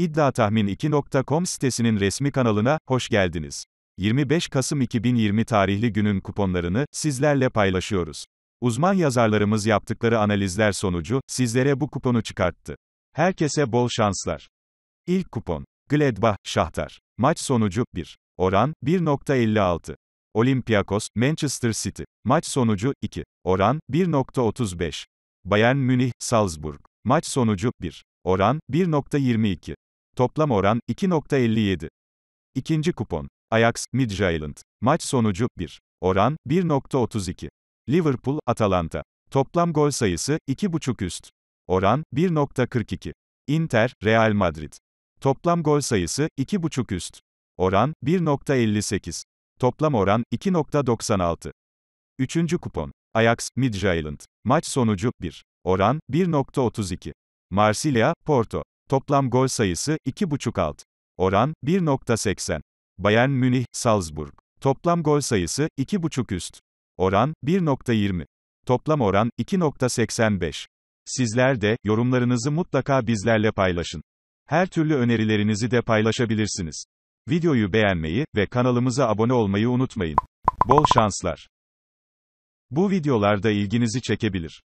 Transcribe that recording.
İddiatahmin2.com sitesinin resmi kanalına hoş geldiniz. 25 Kasım 2020 tarihli günün kuponlarını sizlerle paylaşıyoruz. Uzman yazarlarımız yaptıkları analizler sonucu sizlere bu kuponu çıkarttı. Herkese bol şanslar. İlk kupon. Gladbach, Şahtar. Maç sonucu 1. Oran 1.56. Olympiakos, Manchester City. Maç sonucu 2. Oran 1.35. Bayern Münih, Salzburg. Maç sonucu 1. Oran 1.22. Toplam oran, 2.57. İkinci kupon. Ajax, Midtjylland. Maç sonucu, 1. Oran, 1.32. Liverpool, Atalanta. Toplam gol sayısı, 2.5 üst. Oran, 1.42. Inter, Real Madrid. Toplam gol sayısı, 2.5 üst. Oran, 1.58. Toplam oran, 2.96. Üçüncü kupon. Ajax, Midtjylland. Maç sonucu, 1. Oran, 1.32. Marsilya, Porto. Toplam gol sayısı 2.5 alt. Oran 1.80. Bayern Münih, Salzburg. Toplam gol sayısı 2.5 üst. Oran 1.20. Toplam oran 2.85. Sizler de yorumlarınızı mutlaka bizlerle paylaşın. Her türlü önerilerinizi de paylaşabilirsiniz. Videoyu beğenmeyi ve kanalımıza abone olmayı unutmayın. Bol şanslar. Bu videolarda ilginizi çekebilir.